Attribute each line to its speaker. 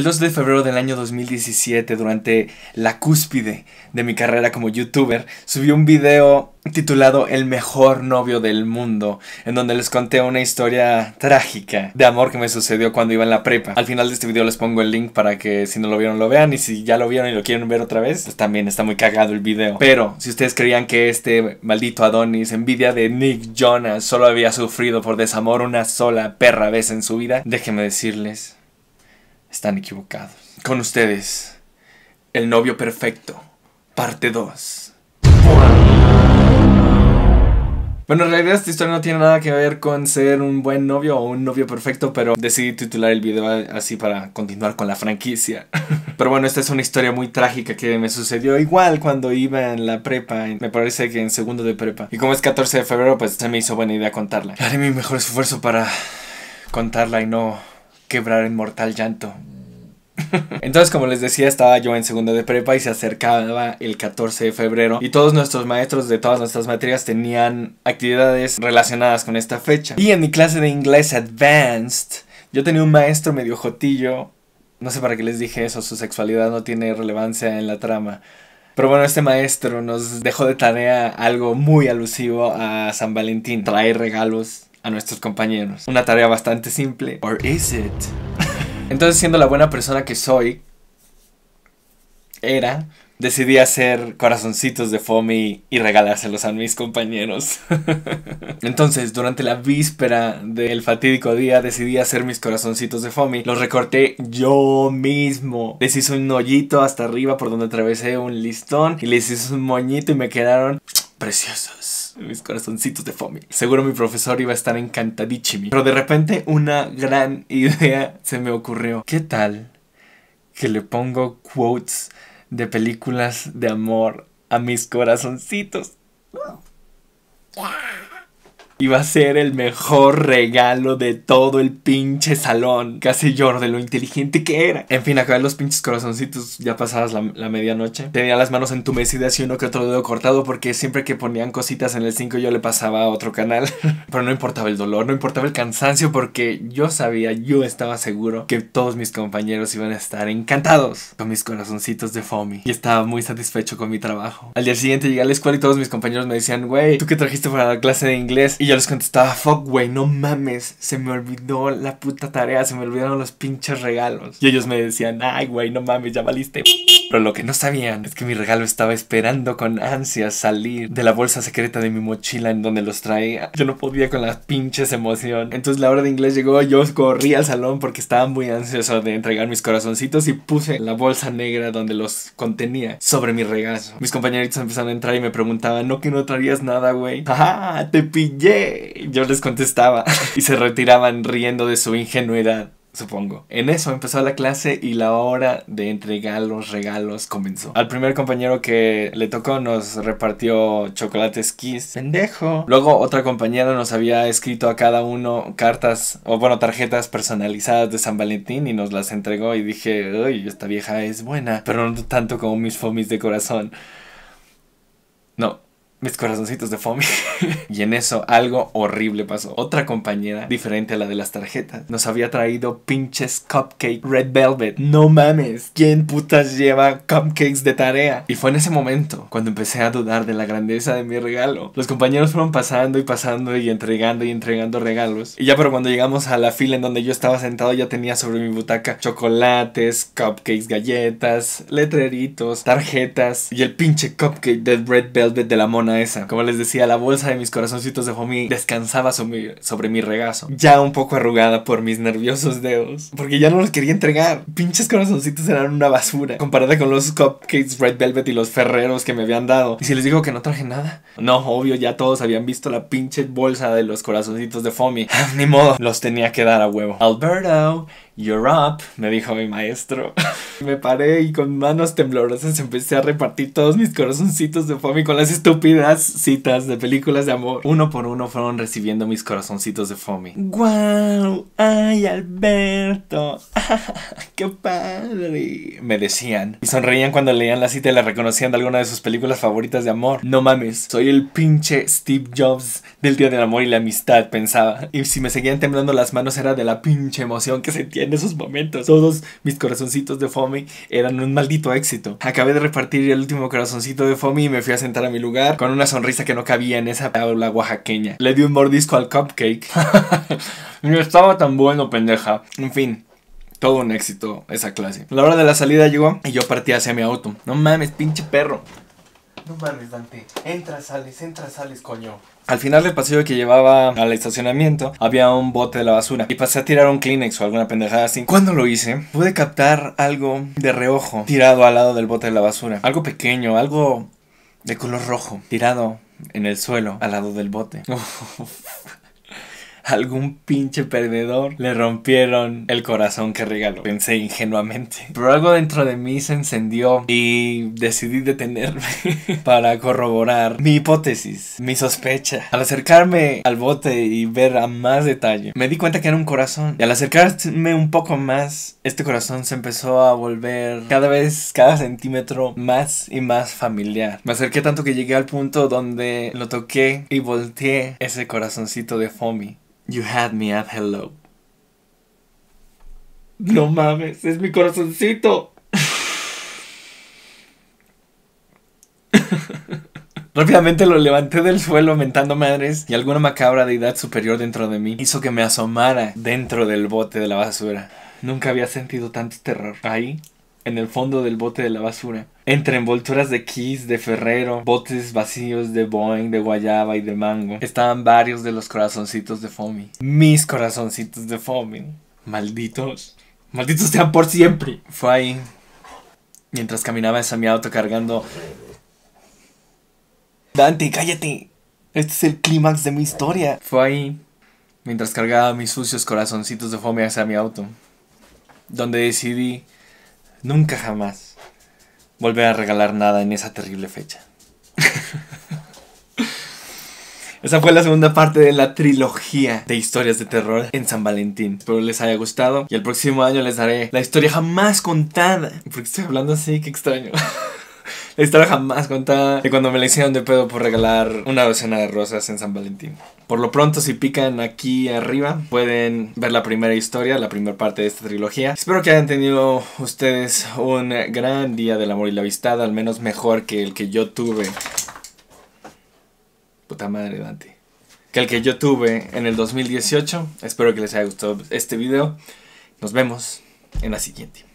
Speaker 1: El 2 de febrero del año 2017, durante la cúspide de mi carrera como youtuber, subí un video titulado El mejor novio del mundo, en donde les conté una historia trágica de amor que me sucedió cuando iba en la prepa. Al final de este video les pongo el link para que si no lo vieron lo vean y si ya lo vieron y lo quieren ver otra vez, pues también está muy cagado el video. Pero si ustedes creían que este maldito Adonis, envidia de Nick Jonas, solo había sufrido por desamor una sola perra vez en su vida, déjenme decirles están equivocados. Con ustedes, El novio perfecto, parte 2. Bueno, en realidad esta historia no tiene nada que ver con ser un buen novio o un novio perfecto, pero decidí titular el video así para continuar con la franquicia. pero bueno, esta es una historia muy trágica que me sucedió igual cuando iba en la prepa, me parece que en segundo de prepa. Y como es 14 de febrero, pues se me hizo buena idea contarla. Haré mi mejor esfuerzo para contarla y no quebrar en mortal llanto. Entonces, como les decía, estaba yo en segundo de prepa y se acercaba el 14 de febrero y todos nuestros maestros de todas nuestras materias tenían actividades relacionadas con esta fecha. Y en mi clase de inglés advanced, yo tenía un maestro medio jotillo. No sé para qué les dije eso, su sexualidad no tiene relevancia en la trama. Pero bueno, este maestro nos dejó de tarea algo muy alusivo a San Valentín, traer regalos a nuestros compañeros. Una tarea bastante simple. Or is it? Entonces, siendo la buena persona que soy, era, decidí hacer corazoncitos de Fomi y regalárselos a mis compañeros. Entonces, durante la víspera del fatídico día, decidí hacer mis corazoncitos de Fomi. Los recorté yo mismo. Les hice un hoyito hasta arriba por donde atravesé un listón y les hice un moñito y me quedaron preciosos mis corazoncitos de fome. Seguro mi profesor iba a estar encantadichimi. Pero de repente una gran idea se me ocurrió. ¿Qué tal que le pongo quotes de películas de amor a mis corazoncitos? Iba a ser el mejor regalo de todo el pinche salón. Casi lloro de lo inteligente que era. En fin, acabé los pinches corazoncitos ya pasadas la, la medianoche. Tenía las manos entumecidas y uno que otro dedo cortado porque siempre que ponían cositas en el 5 yo le pasaba a otro canal. Pero no importaba el dolor, no importaba el cansancio porque yo sabía, yo estaba seguro que todos mis compañeros iban a estar encantados con mis corazoncitos de foamy. Y estaba muy satisfecho con mi trabajo. Al día siguiente llegué a la escuela y todos mis compañeros me decían, güey, ¿tú qué trajiste para la clase de inglés? Y yo les contestaba, fuck, güey, no mames, se me olvidó la puta tarea, se me olvidaron los pinches regalos. Y ellos me decían, ay, güey, no mames, ya valiste. Pero lo que no sabían es que mi regalo estaba esperando con ansias salir de la bolsa secreta de mi mochila en donde los traía. Yo no podía con las pinches emoción. Entonces la hora de inglés llegó, yo corrí al salón porque estaba muy ansioso de entregar mis corazoncitos y puse la bolsa negra donde los contenía sobre mi regazo. Mis compañeritos empezaron a entrar y me preguntaban, ¿no que no traías nada, güey? ¡Ajá! ¡Te pillé! Yo les contestaba y se retiraban riendo de su ingenuidad supongo. En eso empezó la clase y la hora de entregar los regalos comenzó. Al primer compañero que le tocó nos repartió chocolates Kiss. ¡Pendejo! Luego otra compañera nos había escrito a cada uno cartas, o bueno, tarjetas personalizadas de San Valentín y nos las entregó y dije, uy, esta vieja es buena, pero no tanto como mis fomis de corazón. No, mis corazoncitos de Fomi. y en eso algo horrible pasó. Otra compañera, diferente a la de las tarjetas, nos había traído pinches cupcakes red velvet. No mames, ¿quién putas lleva cupcakes de tarea? Y fue en ese momento cuando empecé a dudar de la grandeza de mi regalo. Los compañeros fueron pasando y pasando y entregando y entregando regalos. Y ya pero cuando llegamos a la fila en donde yo estaba sentado ya tenía sobre mi butaca chocolates, cupcakes, galletas, letreritos, tarjetas y el pinche cupcake de red velvet de la mona esa. Como les decía, la bolsa de mis corazoncitos de Fomi descansaba sobre, sobre mi regazo, ya un poco arrugada por mis nerviosos dedos, porque ya no los quería entregar. Pinches corazoncitos eran una basura, comparada con los cupcakes Red Velvet y los ferreros que me habían dado. Y si les digo que no traje nada, no, obvio, ya todos habían visto la pinche bolsa de los corazoncitos de Fomi. Ni modo, los tenía que dar a huevo. Alberto You're up, me dijo mi maestro. me paré y con manos temblorosas empecé a repartir todos mis corazoncitos de Fomi con las estúpidas citas de películas de amor. Uno por uno fueron recibiendo mis corazoncitos de Fomi. ¡Guau! Wow, ¡Ay, Alberto! ¡Qué padre! Me decían. Y sonreían cuando leían la cita y la reconocían de alguna de sus películas favoritas de amor. No mames, soy el pinche Steve Jobs del Día del Amor y la Amistad, pensaba. Y si me seguían temblando las manos era de la pinche emoción que sentía en esos momentos. Todos mis corazoncitos de Fomi eran un maldito éxito. Acabé de repartir el último corazoncito de Fomi y me fui a sentar a mi lugar con una sonrisa que no cabía en esa tabla oaxaqueña. Le di un mordisco al cupcake. no estaba tan bueno, pendeja. En fin, todo un éxito esa clase. La hora de la salida llegó y yo partí hacia mi auto. No mames, pinche perro. No mames, Dante. Entra, sales, entra, sales, coño. Al final del pasillo que llevaba al estacionamiento había un bote de la basura y pasé a tirar un Kleenex o alguna pendejada así. Cuando lo hice, pude captar algo de reojo tirado al lado del bote de la basura. Algo pequeño, algo de color rojo, tirado en el suelo al lado del bote. algún pinche perdedor le rompieron el corazón que regaló. Pensé ingenuamente. Pero algo dentro de mí se encendió y decidí detenerme para corroborar mi hipótesis, mi sospecha. Al acercarme al bote y ver a más detalle, me di cuenta que era un corazón. Y al acercarme un poco más, este corazón se empezó a volver cada vez, cada centímetro más y más familiar. Me acerqué tanto que llegué al punto donde lo toqué y volteé ese corazoncito de Fomi You had me at hello. No mames, es mi corazoncito. Rápidamente lo levanté del suelo mentando madres y alguna macabra deidad superior dentro de mí hizo que me asomara dentro del bote de la basura. Nunca había sentido tanto terror. Ahí en el fondo del bote de la basura. Entre envolturas de Kiss, de Ferrero, botes vacíos de Boeing, de Guayaba y de Mango, estaban varios de los corazoncitos de Fomi. Mis corazoncitos de Fomi. Malditos. Malditos sean por siempre. Fue ahí. Mientras caminaba hacia mi auto cargando... Dante, cállate. Este es el clímax de mi historia. Fue ahí. Mientras cargaba mis sucios corazoncitos de Fomi hacia mi auto. Donde decidí nunca jamás volver a regalar nada en esa terrible fecha. Esa fue la segunda parte de la trilogía de historias de terror en San Valentín. Espero les haya gustado y el próximo año les daré la historia jamás contada. Porque estoy hablando así? Qué extraño. La jamás contada de cuando me la hicieron de pedo por regalar una docena de rosas en San Valentín. Por lo pronto, si pican aquí arriba, pueden ver la primera historia, la primera parte de esta trilogía. Espero que hayan tenido ustedes un gran día del amor y la amistad, al menos mejor que el que yo tuve. Puta madre, Dante. Que el que yo tuve en el 2018. Espero que les haya gustado este video. Nos vemos en la siguiente.